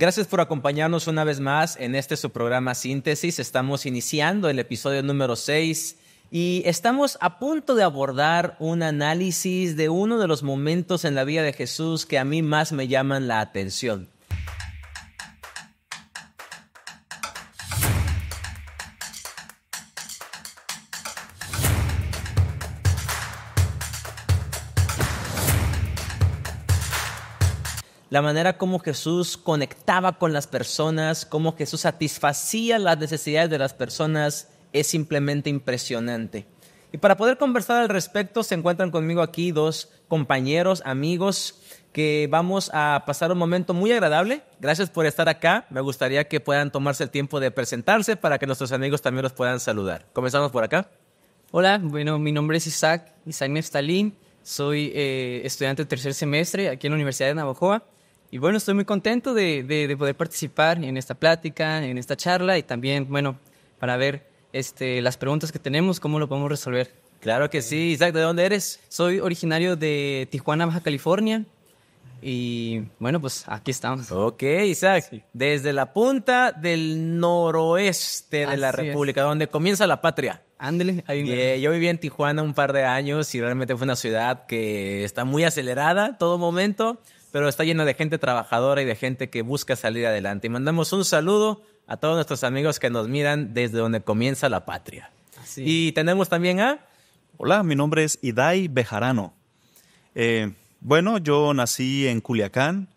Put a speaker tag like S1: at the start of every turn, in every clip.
S1: Gracias por acompañarnos una vez más en este su programa Síntesis. Estamos iniciando el episodio número 6 y estamos a punto de abordar un análisis de uno de los momentos en la vida de Jesús que a mí más me llaman la atención. la manera como Jesús conectaba con las personas, cómo Jesús satisfacía las necesidades de las personas, es simplemente impresionante. Y para poder conversar al respecto, se encuentran conmigo aquí dos compañeros, amigos, que vamos a pasar un momento muy agradable. Gracias por estar acá. Me gustaría que puedan tomarse el tiempo de presentarse para que nuestros amigos también los puedan saludar. Comenzamos por acá. Hola, bueno, mi nombre es Isaac, Isaac Neftalín.
S2: Soy eh, estudiante de tercer semestre aquí en la Universidad de Navajoa. Y bueno, estoy muy contento de, de, poder participar en esta plática, en esta charla y también, bueno, para ver este, las preguntas que tenemos, cómo lo podemos resolver. Claro que sí, Isaac, ¿de dónde eres? Soy originario de Tijuana, Baja California. Y bueno, pues aquí estamos. Ok,
S1: Isaac, desde la punta del noroeste de la República, donde comienza la patria. Ándele, ahí Yo viví en Tijuana un par de años y realmente fue una ciudad que está muy acelerada todo momento pero está lleno de gente trabajadora y de gente que busca salir adelante. Y mandamos un saludo a todos nuestros amigos que nos miran desde donde comienza la patria. Y tenemos también a... Hola, mi nombre es Idai Bejarano.
S3: Eh, bueno, yo nací en Culiacán,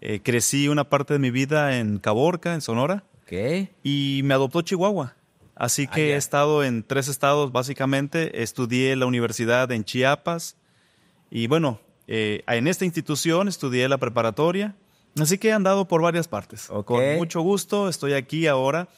S3: eh, crecí una parte de mi vida en Caborca, en Sonora, y me adoptó Chihuahua. Así ah, que he estado en tres estados básicamente, estudié la universidad en Chiapas y bueno, eh, en esta institución estudié la preparatoria, así que he andado por varias partes. Con mucho gusto, estoy aquí ahora.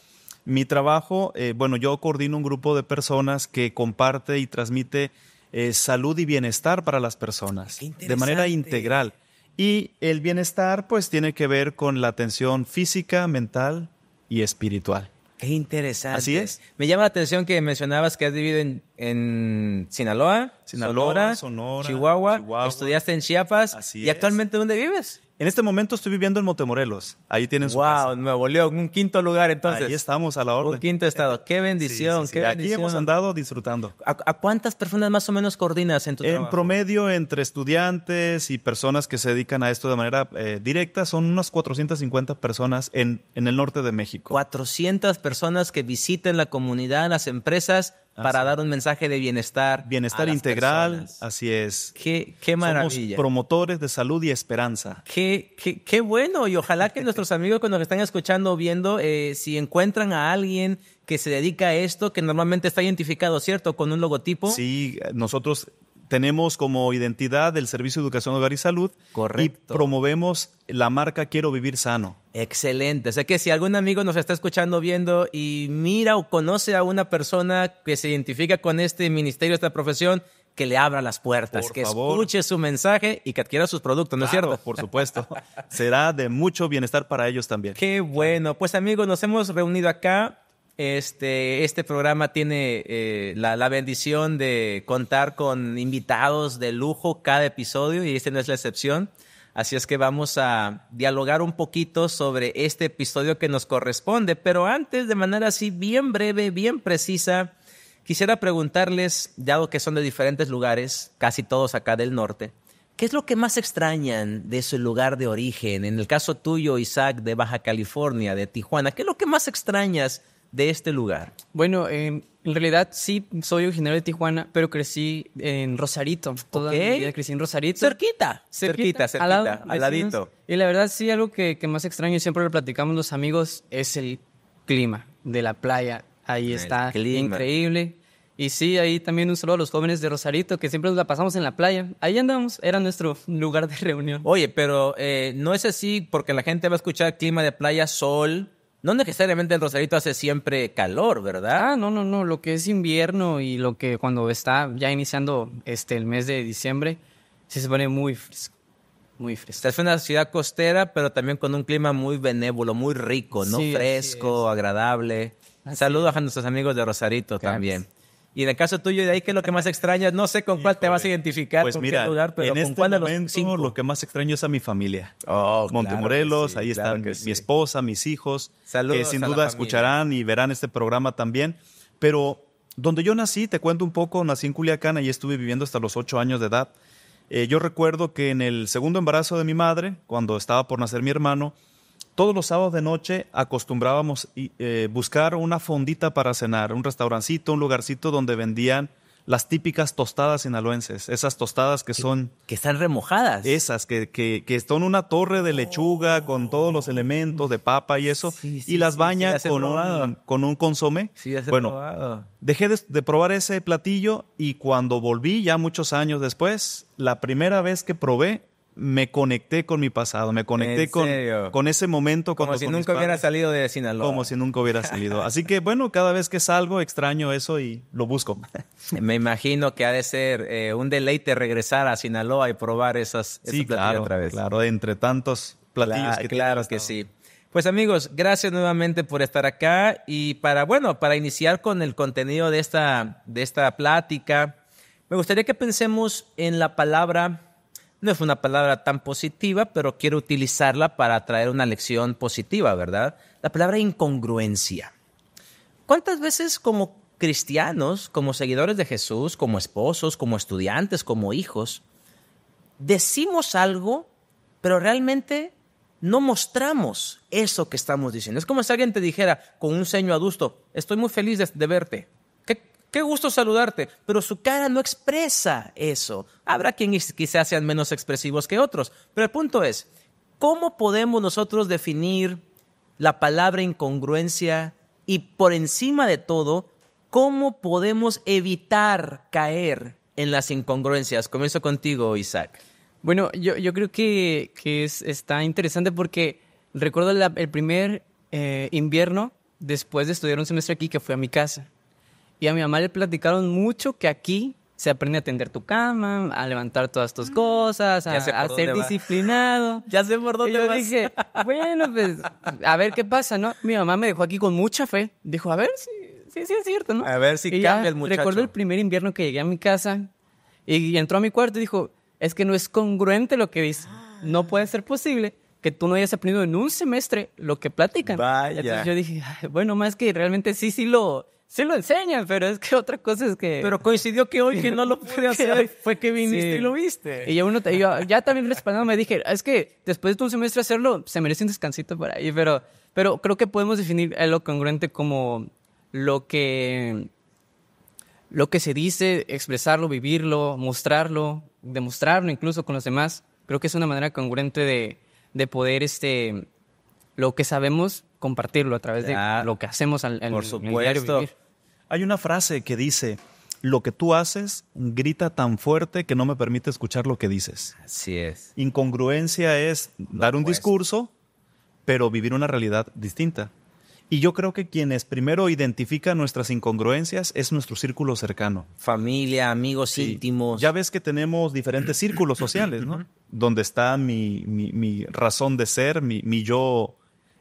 S3: Mi trabajo, eh, bueno, yo coordino un grupo de personas que comparte y transmite eh, salud y bienestar para las personas de manera integral. Y el bienestar pues tiene que ver con la atención física, mental y espiritual.
S1: Qué interesante. Así es. Me llama la atención que mencionabas que has vivido en, Sinaloa, Sinaloa Sonora, Chihuahua, estudiaste en Chiapas. Así ¿Y actualmente dónde vives? En este momento estoy viviendo en Motemorelos. Ahí tienen su wow, Me un quinto lugar entonces. Ahí estamos a la orden. Un quinto estado. Qué bendición, Aquí hemos andado disfrutando. ¿A, cuántas personas más o menos coordinas en
S3: tu trabajo? En promedio entre estudiantes y personas que se dedican a esto de manera eh, directa son unas
S1: 450 personas en, en el norte de México. 400 personas que visiten la comunidad, las empresas Ah, para dar un mensaje de bienestar. Bienestar integral, así es. Qué, qué maravilla. Somos promotores de salud y esperanza. Qué, qué, qué bueno y ojalá que nuestros amigos cuando nos están escuchando o viendo, eh, si encuentran a alguien que se dedica a esto, que normalmente está identificado, ¿cierto? Con un logotipo. Sí, nosotros tenemos como
S3: identidad el Servicio de Educación, Hogar y Salud. Correcto. Y promovemos la marca Quiero Vivir
S1: Sano. Excelente. O sea que si algún amigo nos está escuchando, viendo y mira o conoce a una persona que se identifica con este ministerio, esta profesión, que le abra las puertas, que escuche su mensaje y que adquiera sus productos, ¿no es cierto? Por supuesto. Será de mucho bienestar para ellos también. Qué bueno. Pues amigos, nos hemos reunido acá este, este, programa tiene eh, la, la, bendición de contar con invitados de lujo cada episodio y este no es la excepción. Así es que vamos a dialogar un poquito sobre este episodio que nos corresponde. Pero antes, de manera así bien breve, bien precisa, quisiera preguntarles, dado que son de diferentes lugares, casi todos acá del norte, ¿qué es lo que más extrañan de su lugar de origen? En el caso tuyo, Isaac, de Baja California, de Tijuana, ¿qué es lo que más extrañas? de este lugar? Bueno,
S2: eh, en realidad sí, soy originario de Tijuana, pero crecí en Rosarito. Toda crecí en Rosarito. Cerquita. Cerquita, cerquita, al, ladito. Y la verdad sí, algo que, más extraño y siempre lo platicamos los amigos es el clima de la playa. Ahí el está, increíble. Y sí, ahí también un saludo a los jóvenes de Rosarito, que siempre nos la pasamos en la playa.
S1: Ahí andamos, era nuestro lugar de reunión. Oye, pero eh, no es así porque la gente va a escuchar clima de playa, sol, no necesariamente el Rosarito hace siempre calor, ¿verdad? Ah,
S2: no, no, no. Lo que es invierno y lo que cuando está ya iniciando este, el mes de diciembre,
S1: sí se pone muy fresco. Muy fresco. Es una ciudad costera, pero también con un clima muy benévolo, muy rico, ¿no? fresco, agradable. Saludos a nuestros amigos de Rosarito también. Y en el caso tuyo, de ahí que es lo que más extrañas, no sé con cuál te vas a identificar, pues con qué lugar, pero en con este cuál de los cinco? lo que más extraño es a mi familia. Oh, Montemorelos, ahí
S3: están mi, esposa, mis hijos, Saludos que sin duda escucharán y verán este programa también. Pero donde yo nací, te cuento un poco, nací en Culiacán, y estuve viviendo hasta los ocho años de edad. Eh, yo recuerdo que en el segundo embarazo de mi madre, cuando estaba por nacer mi hermano, todos los sábados de noche acostumbrábamos eh, buscar una fondita para cenar, un restaurancito, un lugarcito donde vendían las típicas tostadas sinaloenses, esas tostadas que, son... Que están remojadas. Esas, que, que, que son una torre de lechuga oh. con todos los elementos de papa y eso, y las bañas con, con, un consomé. bueno, dejé de, de probar ese platillo y cuando volví, ya muchos años después, la primera vez que probé me conecté con mi pasado, me conecté con, con ese momento. Como si nunca hubiera salido de Sinaloa. Como si nunca hubiera salido. Así que bueno, cada vez que salgo
S1: extraño eso y lo busco. Me imagino que ha de ser eh, un deleite regresar a Sinaloa y probar esas, esas otra vez. Claro, entre tantos platillos. que, claro que sí. Pues amigos, gracias nuevamente por estar acá y para, bueno, para iniciar con el contenido de esta, de esta plática, me gustaría que pensemos en la palabra no es una palabra tan positiva, pero quiero utilizarla para traer una lección positiva, ¿verdad? La palabra incongruencia. ¿Cuántas veces como cristianos, como seguidores de Jesús, como esposos, como estudiantes, como hijos, decimos algo, pero realmente no mostramos eso que estamos diciendo? Es como si alguien te dijera con un ceño adusto, estoy muy feliz de verte. Qué gusto saludarte, pero su cara no expresa eso. Habrá quienes quizás sean menos expresivos que otros, pero el punto es, ¿cómo podemos nosotros definir la palabra incongruencia y por encima de todo, cómo podemos evitar caer en las incongruencias? Comienzo
S2: contigo, Isaac. Bueno, yo, creo que, está interesante porque recuerdo el primer eh, invierno después de estudiar un semestre aquí que fue a mi casa y a mi mamá le platicaron mucho que aquí se aprende a tender tu cama, a levantar todas tus mm. cosas, a, ser disciplinado. Ya sé por dónde y yo dije, bueno, pues, a ver qué pasa, ¿no? Mi mamá me dejó aquí con mucha fe. Dijo, a ver si, sí, es cierto,
S1: ¿no? A ver si cambias, cambia el muchacho. Recuerdo el
S2: primer invierno que llegué a mi casa y entró a mi cuarto y dijo, es que no es congruente lo que dice. No puede ser posible que tú no hayas aprendido en un semestre lo que platican. Vaya. Entonces yo dije, bueno, más que realmente sí, sí lo Sí lo enseñan, pero es que otra cosa es que... Pero coincidió que hoy que no lo pude hacer fue que viniste y lo
S1: viste. Y ya
S2: uno, te, yo, ya también respaldando me dije, es que después de un semestre hacerlo, se merece un descansito para ahí, pero, pero creo que podemos definir lo congruente como lo que, lo que se dice, expresarlo, vivirlo, mostrarlo, demostrarlo incluso con los demás. Creo que es una manera congruente de, de poder este, lo que sabemos, compartirlo a través de ah, lo que hacemos al, por supuesto.
S3: Hay una frase que dice, lo que tú haces grita tan fuerte que no me permite escuchar lo que dices. Así es. Incongruencia es dar un pues. discurso, pero vivir una realidad distinta. Y yo creo que quienes primero identifican nuestras incongruencias es nuestro círculo cercano. Familia, amigos íntimos. Ya ves que tenemos diferentes círculos sociales, ¿no? Donde está mi, razón de ser, mi yo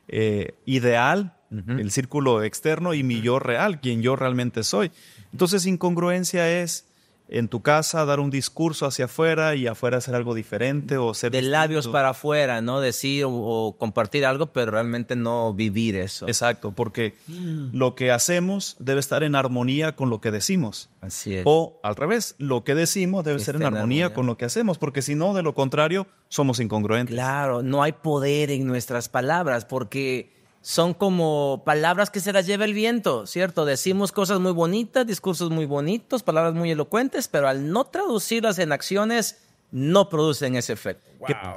S3: eh, ideal, el círculo externo y mi yo real, quien yo realmente soy. Entonces, incongruencia es en tu casa, dar un discurso hacia afuera
S1: y afuera hacer algo diferente o ser... De labios para afuera, ¿no? Decir o, compartir algo, pero realmente no vivir eso. Exacto, porque
S3: lo
S1: que hacemos debe estar en
S3: armonía con lo que decimos. Así es. O al revés, lo que decimos debe ser en armonía, armonía, con lo
S1: que hacemos, porque si no, de lo contrario, somos incongruentes. Claro, no hay poder en nuestras palabras, porque son como palabras que se las lleva el viento, ¿cierto? Decimos cosas muy bonitas, discursos muy bonitos, palabras muy elocuentes, pero al no traducirlas en acciones, no producen ese efecto.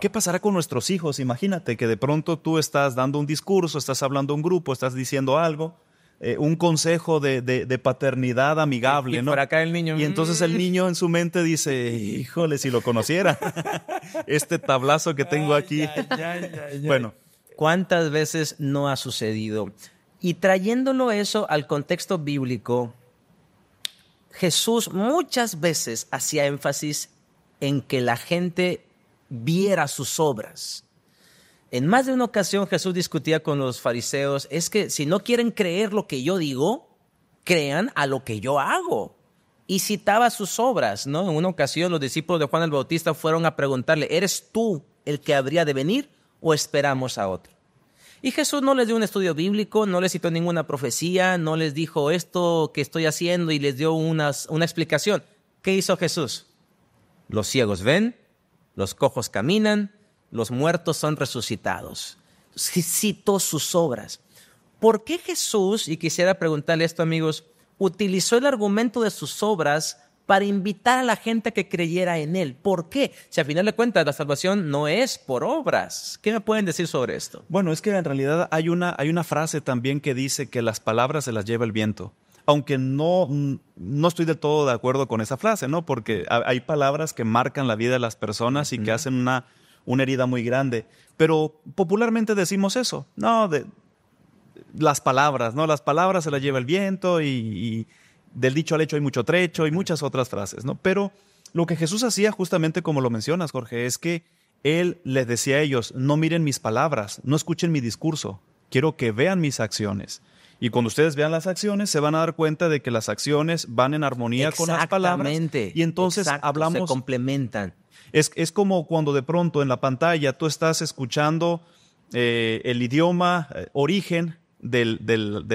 S1: ¿Qué, pasará con nuestros hijos? Imagínate que de pronto tú
S3: estás dando un discurso, estás hablando a un grupo, estás diciendo algo, eh, un consejo de, paternidad amigable, y, ¿no? acá el niño. Y entonces el mm". niño en su mente dice, híjole, si lo
S1: conociera, este tablazo que tengo aquí. bueno. ¿Cuántas veces no ha sucedido? Y trayéndolo eso al contexto bíblico, Jesús muchas veces hacía énfasis en que la gente viera sus obras. En más de una ocasión Jesús discutía con los fariseos, es que si no quieren creer lo que yo digo, crean a lo que yo hago. Y citaba sus obras, ¿no? En una ocasión los discípulos de Juan el Bautista fueron a preguntarle, ¿eres tú el que habría de venir? o esperamos a otro? Y Jesús no les dio un estudio bíblico, no les citó ninguna profecía, no les dijo esto que estoy haciendo y les dio una explicación. ¿Qué hizo Jesús? Los ciegos ven, los cojos caminan, los muertos son resucitados. Citó sus obras. ¿Por qué Jesús, y quisiera preguntarle esto amigos, utilizó el argumento de sus obras para invitar a la gente a que creyera en Él. ¿Por qué? Si al final de cuentas la salvación no es por obras. ¿Qué me pueden decir sobre esto?
S3: Bueno, es que en realidad hay una, hay una frase también que dice que las palabras se las lleva el viento aunque no, no estoy del todo de acuerdo con esa frase, ¿no? Porque hay palabras que marcan la vida de las personas y que hacen una, una herida muy grande. Pero popularmente decimos eso, ¿no? De, las palabras, ¿no? Las palabras se las lleva el viento y del dicho al hecho hay mucho trecho y muchas otras frases, ¿no? Pero lo que Jesús hacía justamente como lo mencionas, Jorge, es que él les decía a ellos, no miren mis palabras, no escuchen mi discurso, quiero que vean mis acciones. Y cuando ustedes vean las acciones, se van a dar cuenta de que las acciones van en armonía con las palabras. Y entonces hablamos. Se complementan. Es, es, como cuando de pronto en la pantalla tú estás escuchando eh, el idioma eh, origen de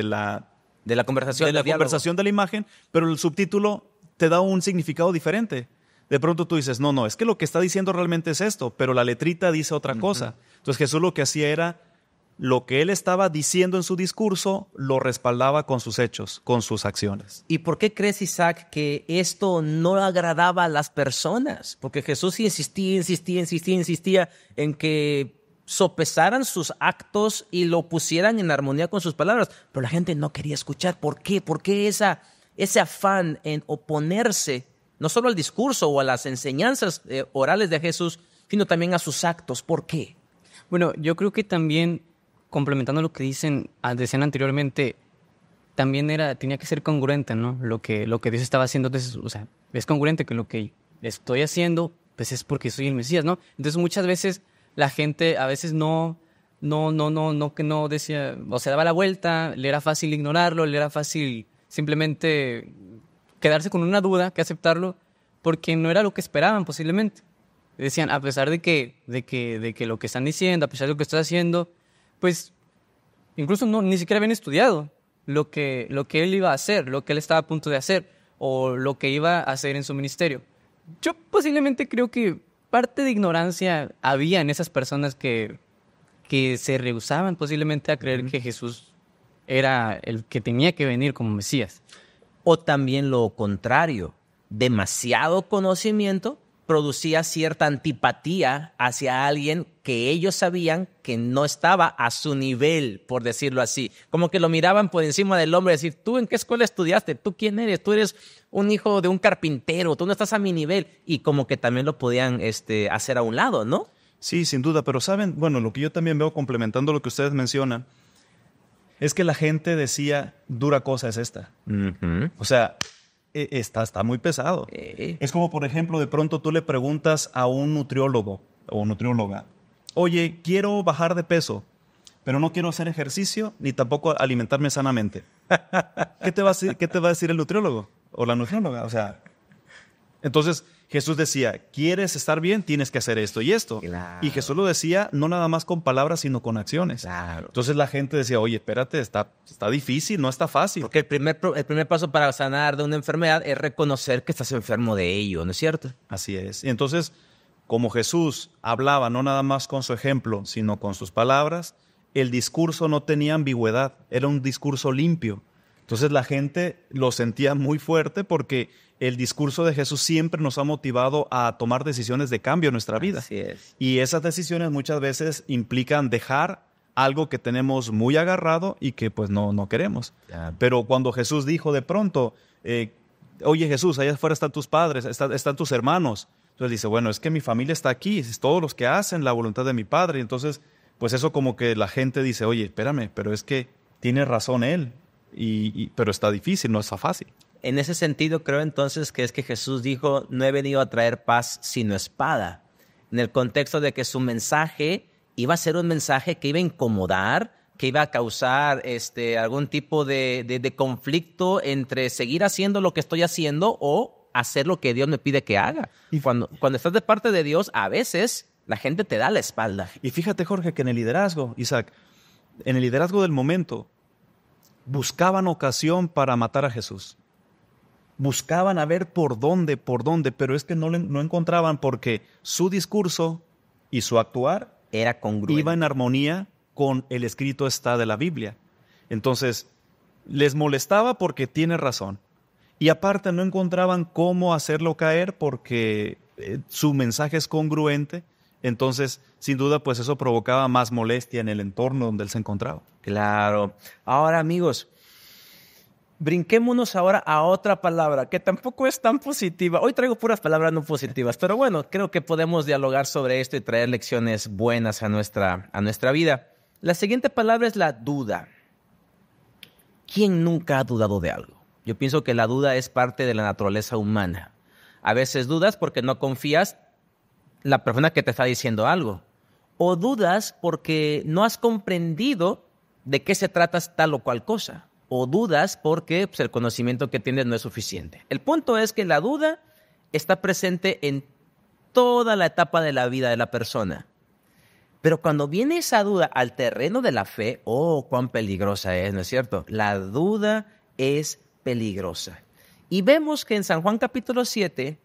S3: la de la conversación. De la conversación de la imagen, pero el subtítulo te da un significado diferente. De pronto tú dices, no, no, es que lo que está diciendo realmente es esto, pero la letrita dice otra cosa. Entonces Jesús lo que hacía era lo que él estaba diciendo en su discurso lo respaldaba con sus hechos, con sus acciones.
S1: ¿Y por qué crees, Isaac, que esto no agradaba a las personas? Porque Jesús insistía, insistía, insistía, insistía en que sopesaran sus actos y lo pusieran en armonía con sus palabras. Pero la gente no quería escuchar. ¿Por qué? ¿Por qué esa, ese afán en oponerse no solo al discurso o a las enseñanzas eh, orales de Jesús, sino también a sus actos? ¿Por qué? Bueno, yo creo que también,
S2: complementando lo que dicen, ah, decían anteriormente, también era, tenía que ser congruente, ¿no? Lo que, lo que Dios estaba haciendo, o sea, es congruente que lo que estoy haciendo, pues es porque soy el Mesías, ¿no? Entonces muchas veces la gente a veces no, no, no, no, no, que no decía, o se daba la vuelta, le era fácil ignorarlo, le era fácil simplemente quedarse con una duda que aceptarlo, porque no era lo que esperaban posiblemente. Decían, a pesar de que, de que, de que lo que están diciendo, a pesar de lo que estás haciendo, pues incluso no, ni siquiera habían estudiado lo que, lo que él iba a hacer, lo que él estaba a punto de hacer, o lo que iba a hacer en su ministerio. Yo posiblemente creo que parte de ignorancia había en esas personas que, que se rehusaban
S1: posiblemente a creer que Jesús era el que tenía que venir como Mesías. O también lo contrario, demasiado conocimiento producía cierta antipatía hacia alguien que ellos sabían que no estaba a su nivel, por decirlo así. Como que lo miraban por encima del hombre y decir, ¿tú en qué escuela estudiaste? ¿Tú quién eres? Tú eres un hijo de un carpintero, tú no estás a mi nivel. Y como que también lo podían este, hacer a un lado, ¿no? Sí, sin duda, pero saben, bueno, lo que yo también veo complementando lo que ustedes
S3: mencionan, es que la gente decía, dura cosa es esta. O sea, e, está, está muy pesado. Es como, por ejemplo, de pronto tú le preguntas a un nutriólogo o nutrióloga, oye, quiero bajar de peso, pero no quiero hacer ejercicio ni tampoco alimentarme sanamente. ¿Qué te va a decir, qué te va a decir el nutriólogo o la nutrióloga? O sea, entonces Jesús decía, ¿quieres estar bien? Tienes que hacer esto y esto. Y Jesús lo decía no nada más con palabras, sino con acciones.
S1: Entonces la gente decía, oye, espérate, está, está difícil, no está fácil. Porque el primer, el primer paso para sanar de una enfermedad es reconocer que estás enfermo de ello, ¿no es cierto? Así es. Y entonces,
S3: como Jesús hablaba no nada más con su ejemplo, sino con sus palabras, el discurso no tenía ambigüedad, era un discurso limpio. Entonces la gente lo sentía muy fuerte porque el discurso de Jesús siempre nos ha motivado a tomar decisiones de cambio en nuestra vida. Y esas decisiones muchas veces implican dejar algo que tenemos muy agarrado y que pues no, no queremos. Pero cuando Jesús dijo de pronto, eh, oye Jesús, allá afuera están tus padres, están tus hermanos. Entonces dice, bueno, es que mi familia está aquí, es todos los que hacen la voluntad de mi padre. Entonces, pues eso como que la gente dice, oye, espérame, pero es que tiene razón él pero está difícil, no está fácil.
S1: En ese sentido, creo entonces que es que Jesús dijo, no he venido a traer paz sino espada, en el contexto de que su mensaje iba a ser un mensaje que iba a incomodar, que iba a causar este, algún tipo de, conflicto entre seguir haciendo lo que estoy haciendo o hacer lo que Dios me pide que haga. Y cuando, cuando estás de parte de Dios, a veces la gente te da la espalda. Y fíjate, Jorge, que en el liderazgo, Isaac,
S3: en el liderazgo del momento, buscaban ocasión para matar a Jesús. Buscaban a ver por dónde, por dónde, pero es que no, le, encontraban porque su discurso y su actuar era congruente. iba en armonía con el escrito está de la Biblia. Entonces, les molestaba porque tiene razón. Y aparte no encontraban cómo hacerlo caer porque eh, su mensaje es congruente entonces, sin duda, pues eso provocaba más molestia en el entorno donde
S1: él se encontraba. Claro. Ahora, amigos, Brinquémonos ahora a otra palabra que tampoco es tan positiva. Hoy traigo puras palabras no positivas, pero bueno, creo que podemos dialogar sobre esto y traer lecciones buenas a nuestra, a nuestra vida. La siguiente palabra es la duda. ¿Quién nunca ha dudado de algo? Yo pienso que la duda es parte de la naturaleza humana. A veces dudas porque no confías la persona que te está diciendo algo. O dudas porque no has comprendido de qué se trata tal o cual cosa. O dudas porque pues, el conocimiento que tienes no es suficiente. El punto es que la duda está presente en toda la etapa de la vida de la persona. Pero cuando viene esa duda al terreno de la fe, oh, cuán peligrosa es, ¿no es cierto? La duda es peligrosa. Y vemos que en San Juan capítulo 7,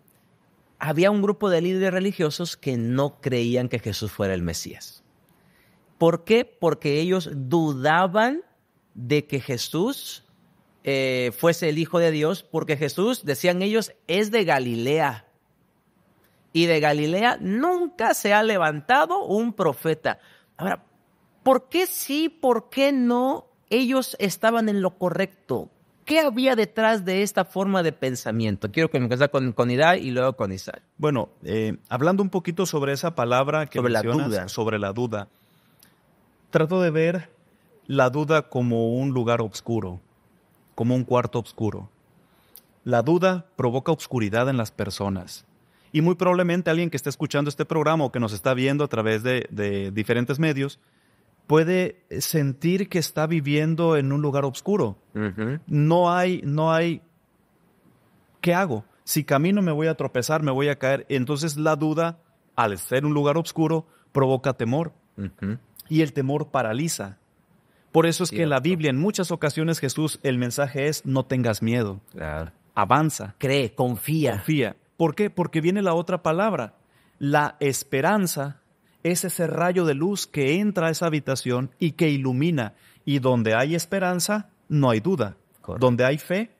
S1: había un grupo de líderes religiosos que no creían que Jesús fuera el Mesías. ¿Por qué? Porque ellos dudaban de que Jesús eh, fuese el Hijo de Dios, porque Jesús, decían ellos, es de Galilea. Y de Galilea nunca se ha levantado un profeta. Ahora, ¿por qué sí, por qué no? Ellos estaban en lo correcto. ¿Qué había detrás de esta forma de pensamiento? Quiero que comenzar con, con Ida y luego con Isaac. Bueno, eh, hablando un poquito sobre esa palabra que sobre mencionas, sobre la duda,
S3: trato de ver la duda como un lugar oscuro, como un cuarto oscuro. La duda provoca oscuridad en las personas. Y muy probablemente alguien que está escuchando este programa o que nos está viendo a través de diferentes medios, puede sentir que está viviendo en un lugar oscuro. No hay, no hay, ¿qué hago? Si camino me voy a tropezar, me voy a caer. Entonces la duda, al ser un lugar oscuro, provoca temor. Y el temor paraliza. Por eso es que en la Biblia, en muchas ocasiones, Jesús, el mensaje es, no tengas miedo. Avanza. Cree, confía. Confía. ¿Por qué? Porque viene la otra palabra. La esperanza es ese rayo de luz que entra a esa habitación y que ilumina. Y donde hay esperanza, no hay duda. Donde hay fe,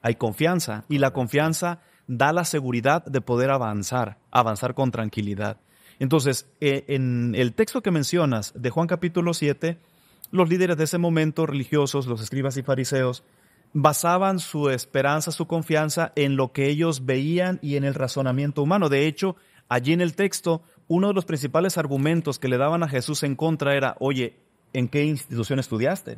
S3: hay confianza. Y la confianza da la seguridad de poder avanzar, avanzar con tranquilidad. Entonces, eh, en el texto que mencionas de Juan capítulo 7, los líderes de ese momento religiosos, los escribas y fariseos, basaban su esperanza, su confianza en lo que ellos veían y en el razonamiento humano. De hecho, allí en el texto uno de los principales argumentos que le daban a Jesús en contra era, oye, ¿en qué institución estudiaste?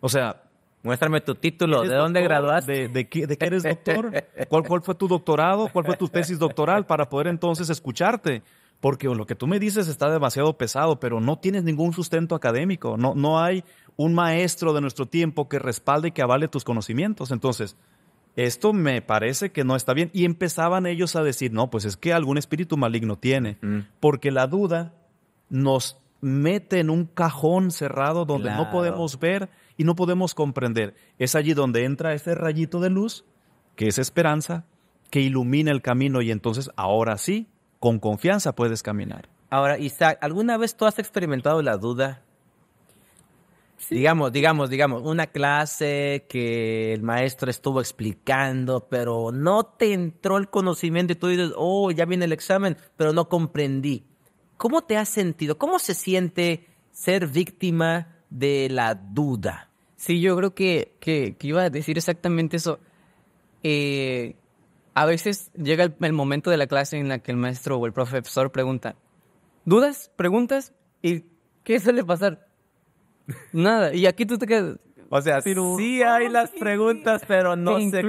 S3: O sea... Muéstrame tu título, ¿de dónde graduaste? ¿De, qué, eres doctor? ¿Cuál, fue tu doctorado? ¿Cuál fue tu tesis doctoral para poder entonces escucharte? Porque lo que tú me dices está demasiado pesado, pero no tienes ningún sustento académico, no, no hay un maestro de nuestro tiempo que respalde y que avale tus conocimientos. Entonces, esto me parece que no está bien. Y empezaban ellos a decir, no, pues es que algún espíritu maligno tiene, mm. porque la duda nos mete en un cajón cerrado donde no podemos ver y no podemos comprender. Es allí donde entra ese rayito de luz, que es esperanza, que ilumina el camino y entonces ahora sí, con confianza
S1: puedes caminar. Ahora, Isaac, ¿alguna vez tú has experimentado la duda Digamos, digamos, digamos, una clase que el maestro estuvo explicando, pero no te entró el conocimiento y tú dices, oh, ya viene el examen, pero no comprendí. ¿Cómo te has sentido? ¿Cómo se siente ser víctima de la duda? Sí, yo creo que, que, iba a decir exactamente eso.
S2: Eh, a veces llega el, el, momento de la clase en la que el maestro o el profesor pregunta, ¿dudas? ¿Preguntas? ¿Y qué suele pasar? Nada. Y aquí tú te quedas. O sea, sí hay las preguntas, pero no e se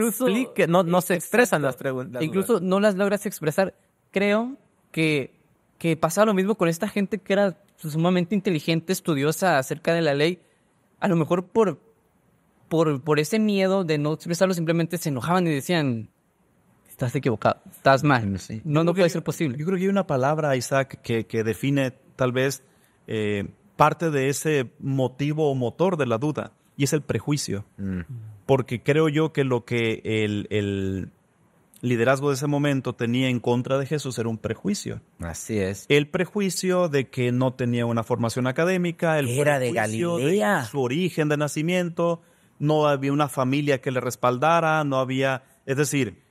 S2: no, no se expresan las preguntas. Incluso no las logras expresar. Creo que, que pasaba lo mismo con esta gente que era sumamente inteligente, estudiosa acerca de la ley. A lo mejor por, por, por ese miedo de no expresarlo, simplemente se enojaban y decían, estás equivocado, estás mal. No, no, no puede ser posible. Yo creo que hay una
S3: palabra, Isaac, que, define tal vez eh, parte de ese motivo o motor de la duda, y es el prejuicio. Mm. Porque creo yo que lo que el, liderazgo de ese momento tenía en contra de Jesús era un prejuicio. Así es. El prejuicio de que no tenía una formación académica, el era de, Galilea? de su origen de nacimiento, no había una familia que le respaldara, no había, es decir,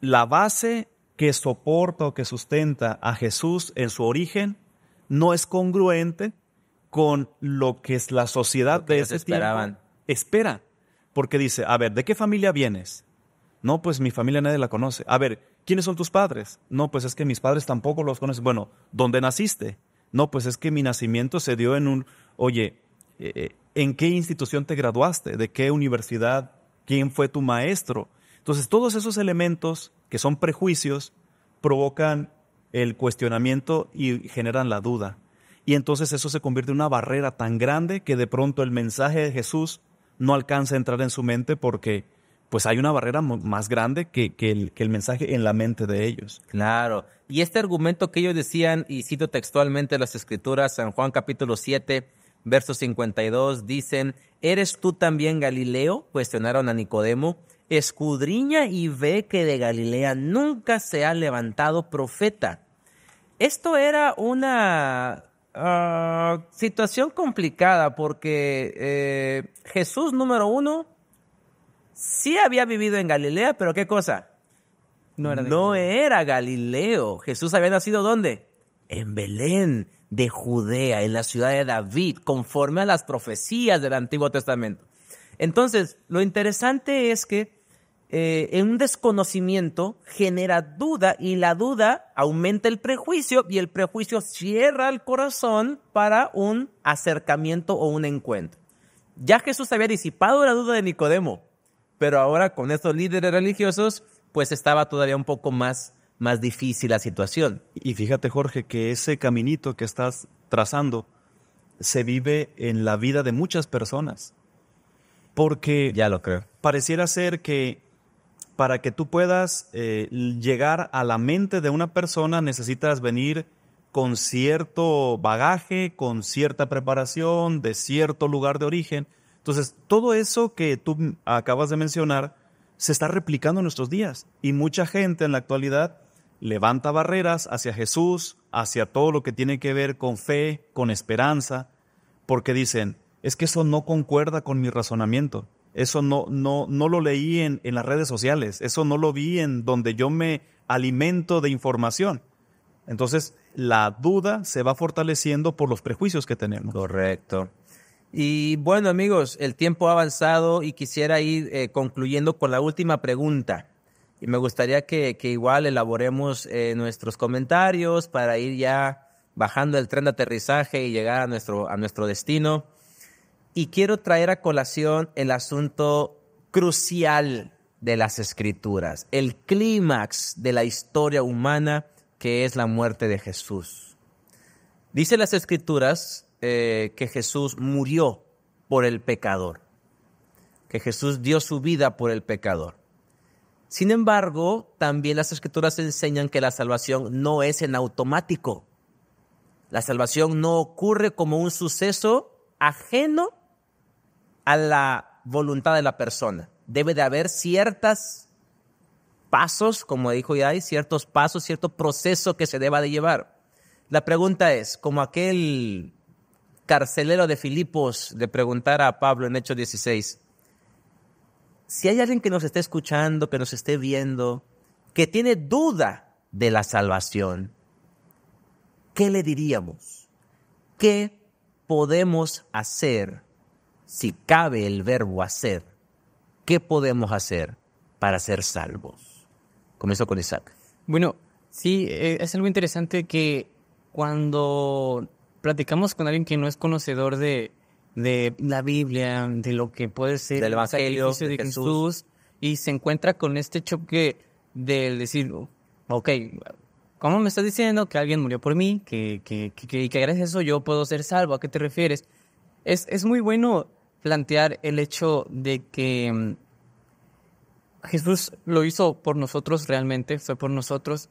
S3: la base que soporta o que sustenta a Jesús en su origen no es congruente con lo que es la sociedad de ese esperaban. espera, porque dice, a ver, ¿de qué familia vienes? No, pues mi familia nadie la conoce. A ver, ¿quiénes son tus padres? No, pues es que mis padres tampoco los conocen. Bueno, ¿dónde naciste? No, pues es que mi nacimiento se dio en un, oye, eh, eh, ¿en qué institución te graduaste? ¿De qué universidad? ¿Quién fue tu maestro? Entonces, todos esos elementos que son prejuicios provocan el cuestionamiento y generan la duda. Y entonces eso se convierte en una barrera tan grande que de pronto el mensaje de Jesús no alcanza a entrar en su mente porque pues hay una barrera más grande que, el, que, el, mensaje en la mente de ellos.
S1: Claro. Y este argumento que ellos decían, y cito textualmente las escrituras, San Juan capítulo 7, verso 52, dicen, ¿eres tú también Galileo? Cuestionaron a Nicodemo. Escudriña y ve que de Galilea nunca se ha levantado profeta. Esto era una Ah, situación complicada porque eh, Jesús, número uno, sí había vivido en Galilea, pero ¿qué cosa? No era, no era Galileo. Jesús había nacido ¿dónde? En Belén de Judea, en la ciudad de David, conforme a las profecías del Antiguo Testamento. Entonces, lo interesante es que eh, en un desconocimiento genera duda y la duda aumenta el prejuicio y el prejuicio cierra el corazón para un acercamiento o un encuentro. Ya Jesús había disipado la duda de Nicodemo, pero ahora con estos líderes religiosos, pues estaba todavía un poco más, más difícil la situación. Y fíjate
S3: Jorge que ese caminito que estás trazando se vive en la vida de muchas personas. Porque ya lo creo. Pareciera ser que para que tú puedas eh, llegar a la mente de una persona necesitas venir con cierto bagaje, con cierta preparación, de cierto lugar de origen. Entonces, todo eso que tú acabas de mencionar se está replicando en nuestros días y mucha gente en la actualidad levanta barreras hacia Jesús, hacia todo lo que tiene que ver con fe, con esperanza, porque dicen, es que eso no concuerda con mi razonamiento. Eso no, lo leí en, las redes sociales. Eso no lo vi en donde yo me alimento de información. Entonces,
S1: la duda se va fortaleciendo por los prejuicios que tenemos. Correcto. Y bueno, amigos, el tiempo ha avanzado y quisiera ir eh, concluyendo con la última pregunta. Y me gustaría que, igual elaboremos eh, nuestros comentarios para ir ya bajando el tren de aterrizaje y llegar a nuestro, a nuestro destino. Y quiero traer a colación el asunto crucial de las escrituras, el clímax de la historia humana que es la muerte de Jesús. Dice las escrituras eh, que Jesús murió por el pecador, que Jesús dio su vida por el pecador. Sin embargo, también las escrituras enseñan que la salvación no es en automático. La salvación no ocurre como un suceso ajeno a la voluntad de la persona. Debe de haber ciertos pasos, como dijo hay ciertos pasos, cierto proceso que se deba de llevar. La pregunta es, como aquel carcelero de Filipos le preguntara a Pablo en Hechos 16, si hay alguien que nos esté escuchando, que nos esté viendo, que tiene duda de la salvación, ¿qué le diríamos? ¿Qué podemos hacer si cabe el verbo hacer, ¿qué podemos hacer para ser salvos? Comienzo con Isaac.
S2: Bueno, sí, eh, es algo interesante que cuando platicamos con alguien que no es conocedor de, de la Biblia, de lo que puede ser el Evangelio de, Jesús. y se encuentra con este choque del decir, ok, ¿cómo me estás diciendo que alguien murió por mí? Que, que, que, que gracias a eso yo puedo ser salvo. ¿A qué te refieres? Es, es muy bueno plantear el hecho de que mm, Jesús lo hizo por nosotros realmente, fue por nosotros.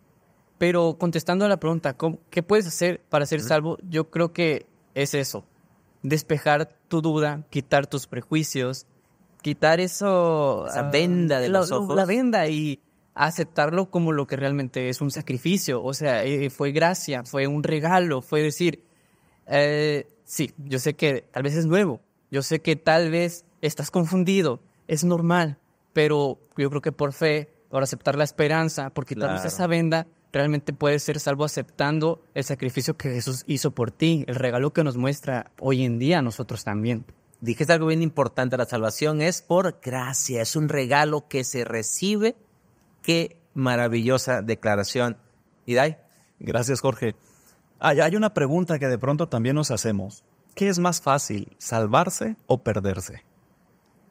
S2: Pero contestando a la pregunta, ¿qué puedes hacer para ser salvo? Yo creo que es eso, despejar tu duda, quitar tus prejuicios, quitar eso... Esa ah, venda de los ojos. La venda y aceptarlo como lo que realmente es un sacrificio. O sea, eh, fue gracia, fue un regalo, fue decir, eh, sí, yo sé que tal vez es nuevo, yo sé que tal vez estás confundido, es normal, pero yo creo que por fe, por aceptar la esperanza, por tal vez esa venda, realmente puedes ser salvo aceptando
S1: el sacrificio que Jesús hizo por ti, el regalo que nos muestra hoy en día a nosotros también. Dijiste algo bien importante, la salvación es por gracia, es un regalo que se recibe. Qué maravillosa declaración. ¿Y Gracias, Jorge.
S3: Ah, hay una pregunta que de pronto también nos hacemos. ¿Qué es más fácil, salvarse o perderse?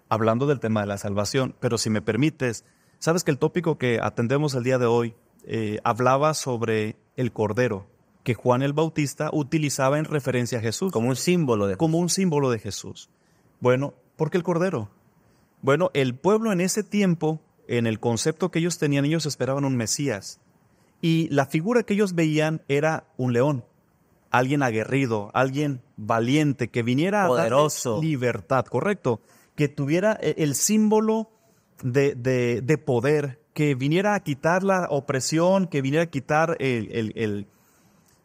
S3: Hablando del tema de la salvación, pero si me permites, sabes que el tópico que atendemos el día de hoy eh, hablaba sobre el cordero que Juan el Bautista utilizaba en referencia a Jesús. Como un símbolo de Como un símbolo de Jesús. Bueno, ¿por qué el cordero? Bueno, el pueblo en ese tiempo, en el concepto que ellos tenían, ellos esperaban un Mesías. Y la figura que ellos veían era un león alguien aguerrido, alguien valiente, que viniera a dar libertad, correcto, que tuviera e-, el símbolo de, de, poder, que viniera a quitar la opresión, que viniera a quitar el,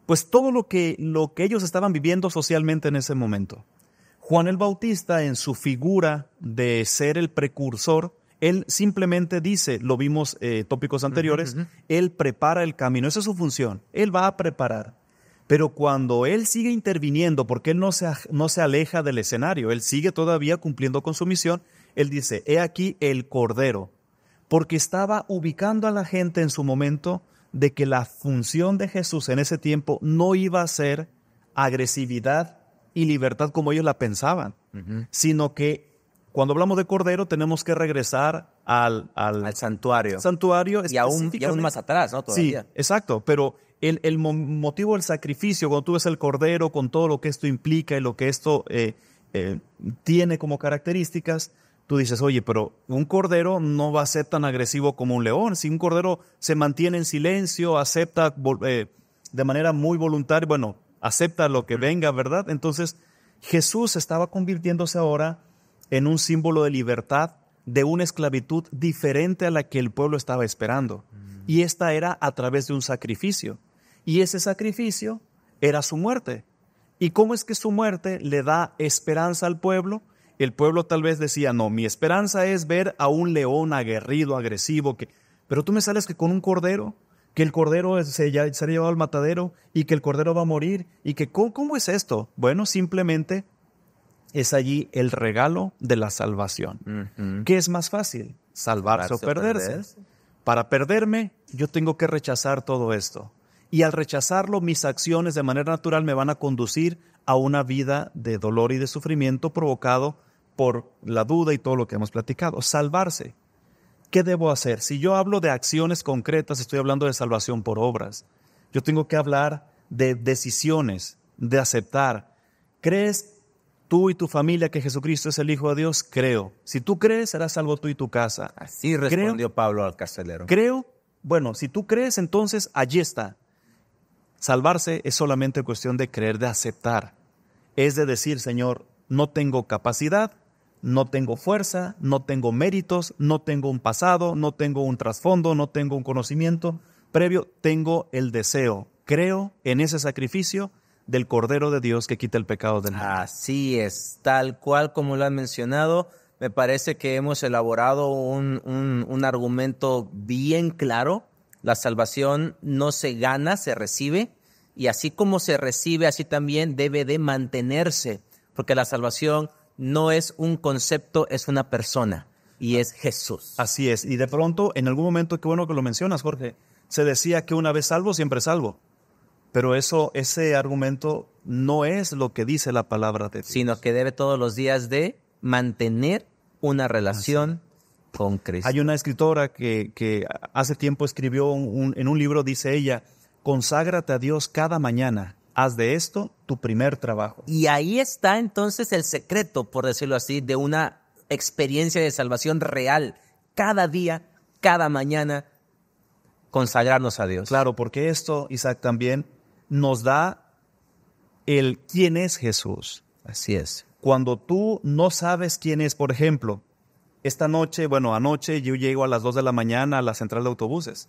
S3: pues todo lo que, lo que ellos estaban viviendo socialmente en ese momento. Juan el Bautista, en su figura de ser el precursor, él simplemente dice, lo vimos en eh, tópicos anteriores, él prepara el camino, esa es su función, él va a preparar. Pero cuando él sigue interviniendo, porque él no se, no se aleja del escenario, él sigue todavía cumpliendo con su misión, él dice, he aquí el Cordero, porque estaba ubicando a la gente en su momento de que la función de Jesús en ese tiempo no iba a ser agresividad y libertad como ellos la pensaban, sino que cuando hablamos de Cordero tenemos que regresar al, santuario. Santuario y aún, más atrás, ¿no? Todavía. Sí, exacto, pero el, motivo del sacrificio, cuando tú ves el cordero con todo lo que esto implica y lo que esto eh, eh, tiene como características, tú dices, oye, pero un cordero no va a ser tan agresivo como un león. Si un cordero se mantiene en silencio, acepta eh, de manera muy voluntaria, bueno, acepta lo que venga, ¿verdad? Entonces, Jesús estaba convirtiéndose ahora en un símbolo de libertad, de una esclavitud diferente a la que el pueblo estaba esperando. Y esta era a través de un sacrificio. Y ese sacrificio era su muerte. ¿Y cómo es que su muerte le da esperanza al pueblo? El pueblo tal vez decía, no, mi esperanza es ver a un león aguerrido, agresivo, que... pero tú me sales que con un cordero, que el cordero se, ha llevado al matadero y que el cordero va a morir y que ¿cómo, es esto? Bueno, simplemente es allí el regalo de la salvación. ¿Qué es más fácil? Salvarse, O perderse. Para perderme, yo tengo que rechazar todo esto y al rechazarlo mis acciones de manera natural me van a conducir a una vida de dolor y de sufrimiento provocado por la duda y todo lo que hemos platicado. Salvarse. ¿Qué debo hacer? Si yo hablo de acciones concretas, estoy hablando de salvación por obras. Yo tengo que hablar de decisiones, de aceptar. ¿Crees tú y tu familia que Jesucristo es el Hijo de Dios? Creo. Si tú crees, serás salvo tú y tu casa. Así respondió Pablo al carcelero. Creo. Bueno, si tú crees, entonces allí está. Salvarse es solamente cuestión de creer, de aceptar. Es de decir, Señor, no tengo capacidad, no tengo fuerza, no tengo méritos, no tengo un pasado, no tengo un trasfondo, no tengo un conocimiento previo, tengo el deseo. Creo en
S1: ese sacrificio del Cordero de Dios que quita el pecado del hombre. Así es, tal cual como lo han mencionado, me parece que hemos elaborado un, un argumento bien claro la salvación no se gana, se recibe, y así como se recibe, así también debe de mantenerse, porque la salvación no es un concepto, es una persona, y es Jesús. Así es, y de pronto,
S3: en algún momento, qué bueno que lo mencionas, Jorge, se decía que una vez salvo, siempre salvo. Pero eso, ese argumento no es lo que dice la palabra de Dios. Sino que debe todos los días de mantener una relación hay una escritora que, hace tiempo escribió en un libro, dice ella, conságrate a Dios cada mañana. Haz de esto tu primer trabajo.
S1: Y ahí está entonces el secreto, por decirlo así, de una experiencia de salvación real. Cada día, cada mañana, consagrarnos a Dios. Claro, porque esto, Isaac, también
S3: nos da el quién es Jesús. Así es. Cuando tú no sabes quién es, por ejemplo, esta noche, bueno, anoche yo llego a las 2 de la mañana a la central de autobuses.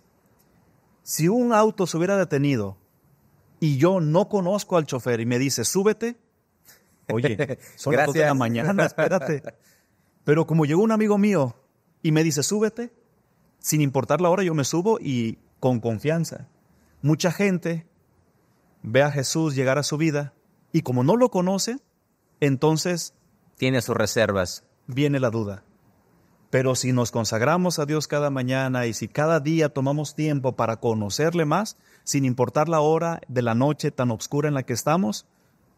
S3: Si un auto se hubiera detenido y yo no conozco al chofer y me dice, súbete, oye, son las 2 de la mañana, espérate. Pero como llegó un amigo mío y me dice, súbete, sin importar la hora yo me subo y con confianza. Mucha gente ve a Jesús llegar a su vida y como no lo conoce, entonces... Tiene sus reservas. Viene la duda. Pero si nos consagramos a Dios cada mañana y si cada día tomamos tiempo para conocerle más, sin importar la hora de la noche tan oscura en la que estamos,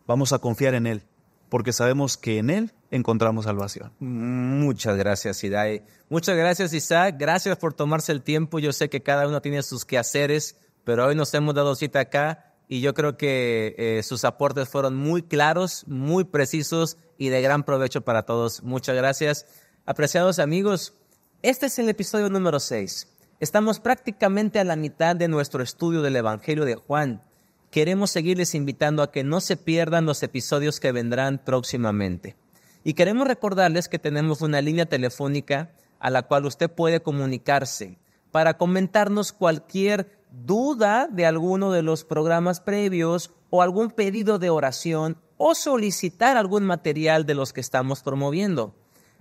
S3: vamos a confiar en Él, porque sabemos que en Él encontramos salvación. Muchas gracias, Idae.
S1: Muchas gracias, Isaac. Gracias por tomarse el tiempo. Yo sé que cada uno tiene sus quehaceres, pero hoy nos hemos dado cita acá y yo creo que eh, sus aportes fueron muy claros, muy precisos y de gran provecho para todos. Muchas gracias. Apreciados amigos, este es el episodio número 6. Estamos prácticamente a la mitad de nuestro estudio del Evangelio de Juan. Queremos seguirles invitando a que no se pierdan los episodios que vendrán próximamente. Y queremos recordarles que tenemos una línea telefónica a la cual usted puede comunicarse para comentarnos cualquier duda de alguno de los programas previos o algún pedido de oración o solicitar algún material de los que estamos promoviendo.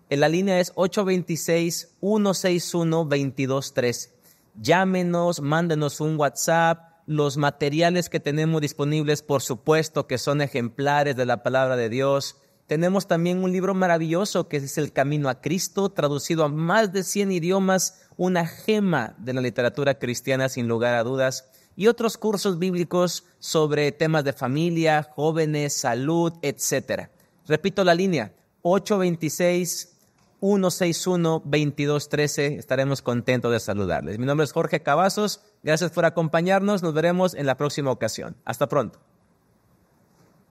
S1: En La línea es 826-161-223. Llámenos, mándenos un WhatsApp. Los materiales que tenemos disponibles, por supuesto, que son ejemplares de la palabra de Dios. Tenemos también un libro maravilloso que es El Camino a Cristo, traducido a más de 100 idiomas, una gema de la literatura cristiana sin lugar a dudas, y otros cursos bíblicos sobre temas de familia, jóvenes, salud, etc. Repito la línea, 826 161-2213. Estaremos contentos de saludarles. Mi nombre es Jorge Cavazos. Gracias por acompañarnos. Nos veremos en la próxima ocasión. Hasta pronto.